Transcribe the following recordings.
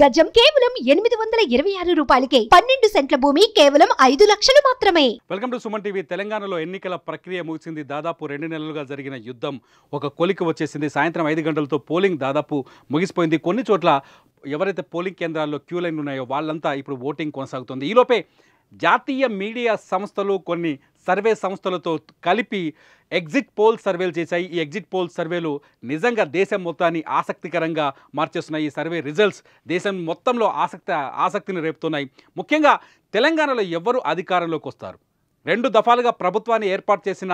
గజం కేవలం ఎనిమిది వందల ఇరవై ఆరు రూపాయలకే పన్నెండు సెంట్ల భూమి కేవలం ఐదు లక్షలు మాత్రమే వెల్కమ్ టు సుమన్ టీవీ తెలంగాణలో ఎన్నికల ప్రక్రియ ముగిసింది దాదాపు రెండు నెలలుగా జరిగిన యుద్ధం ఒక కొలిక వచ్చేసింది సాయంత్రం ఐదు గంటలతో పోలింగ్ దాదాపు ముగిసిపోయింది కొన్ని చోట్ల ఎవరైతే పోలింగ్ కేంద్రాల్లో క్యూ లైన్ ఉన్నాయో వాళ్ళంతా ఇప్పుడు ఓటింగ్ కొనసాగుతుంది ఈలోపే జాతీయ మీడియా సంస్థలు కొన్ని సర్వే సంస్థలతో కలిపి ఎగ్జిట్ పోల్ సర్వేలు చేశాయి ఈ ఎగ్జిట్ పోల్ సర్వేలు నిజంగా దేశం మొత్తాన్ని ఆసక్తికరంగా మార్చేస్తున్నాయి ఈ సర్వే రిజల్ట్స్ దేశం మొత్తంలో ఆసక్తి ఆసక్తిని రేపుతున్నాయి ముఖ్యంగా తెలంగాణలో ఎవరు అధికారంలోకి వస్తారు రెండు దఫాలుగా ప్రభుత్వాన్ని ఏర్పాటు చేసిన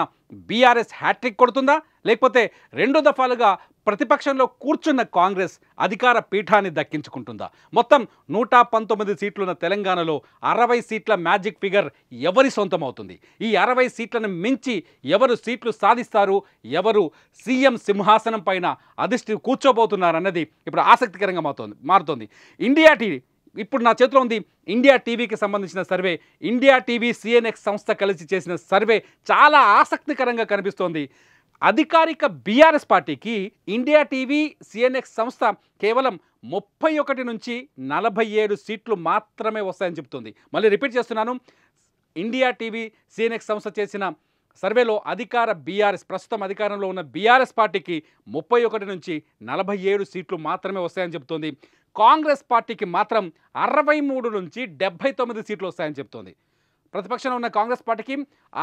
బీఆర్ఎస్ హ్యాట్రిక్ కొడుతుందా లేకపోతే రెండు దఫాలుగా ప్రతిపక్షంలో కూర్చున్న కాంగ్రెస్ అధికార పీఠాన్ని దక్కించుకుంటుందా మొత్తం నూట పంతొమ్మిది సీట్లున్న తెలంగాణలో అరవై సీట్ల మ్యాజిక్ ఫిగర్ ఎవరి సొంతమవుతుంది ఈ అరవై సీట్లను మించి ఎవరు సీట్లు సాధిస్తారు ఎవరు సీఎం సింహాసనం పైన అధిష్టి కూర్చోబోతున్నారన్నది ఇప్పుడు ఆసక్తికరంగా మారుతోంది మారుతోంది ఇండియా టీవీ ఇప్పుడు నా చేతిలో ఉంది ఇండియా టీవీకి సంబంధించిన సర్వే ఇండియా టీవీ సిఎన్ఎక్స్ సంస్థ కలిసి చేసిన సర్వే చాలా ఆసక్తికరంగా కనిపిస్తోంది అధికారిక బీఆర్ఎస్ పార్టీకి ఇండియా టీవీ సిఎన్ఎక్స్ సంస్థ కేవలం ముప్పై ఒకటి నుంచి నలభై ఏడు సీట్లు మాత్రమే వస్తాయని చెబుతుంది మళ్ళీ రిపీట్ చేస్తున్నాను ఇండియా టీవీ సిఎన్ఎక్స్ సంస్థ చేసిన సర్వేలో అధికార బీఆర్ఎస్ ప్రస్తుతం అధికారంలో ఉన్న బీఆర్ఎస్ పార్టీకి ముప్పై ఒకటి నుంచి నలభై ఏడు సీట్లు మాత్రమే వస్తాయని చెబుతోంది కాంగ్రెస్ పార్టీకి మాత్రం అరవై మూడు నుంచి డెబ్బై తొమ్మిది సీట్లు వస్తాయని చెబుతోంది ప్రతిపక్షంలో ఉన్న కాంగ్రెస్ పార్టీకి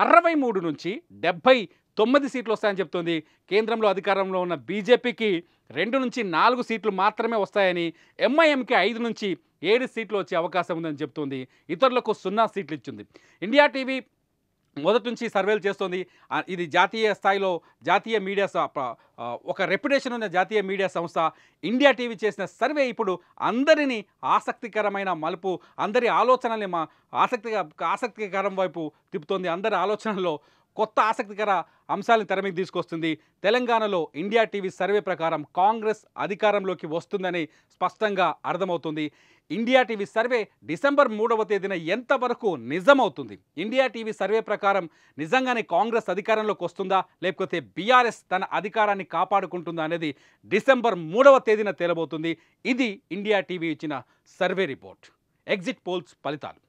అరవై మూడు నుంచి డెబ్బై తొమ్మిది సీట్లు వస్తాయని చెప్తోంది కేంద్రంలో అధికారంలో ఉన్న బీజేపీకి రెండు నుంచి నాలుగు సీట్లు మాత్రమే వస్తాయని ఎంఐఎంకి ఐదు నుంచి ఏడు సీట్లు వచ్చే అవకాశం ఉందని చెప్తోంది ఇతరులకు సున్నా సీట్లు ఇచ్చింది ఇండియా టీవీ మొదటి నుంచి సర్వేలు చేస్తోంది ఇది జాతీయ స్థాయిలో జాతీయ మీడియా ఒక రెప్యుటేషన్ ఉన్న జాతీయ మీడియా సంస్థ ఇండియా టీవీ చేసిన సర్వే ఇప్పుడు అందరినీ ఆసక్తికరమైన మలుపు అందరి ఆలోచనల్ని మా ఆసక్తిగా ఆసక్తికరం వైపు తిప్పుతోంది అందరి ఆలోచనల్లో కొత్త ఆసక్తికర అంశాలను మీద తీసుకొస్తుంది తెలంగాణలో ఇండియా టీవీ సర్వే ప్రకారం కాంగ్రెస్ అధికారంలోకి వస్తుందని స్పష్టంగా అర్థమవుతుంది ఇండియా టీవీ సర్వే డిసెంబర్ మూడవ తేదీన ఎంతవరకు నిజమవుతుంది ఇండియా టీవీ సర్వే ప్రకారం నిజంగానే కాంగ్రెస్ అధికారంలోకి వస్తుందా లేకపోతే బీఆర్ఎస్ తన అధికారాన్ని కాపాడుకుంటుందా అనేది డిసెంబర్ మూడవ తేదీన తేలబోతుంది ఇది ఇండియా టీవీ ఇచ్చిన సర్వే రిపోర్ట్ ఎగ్జిట్ పోల్స్ ఫలితాలు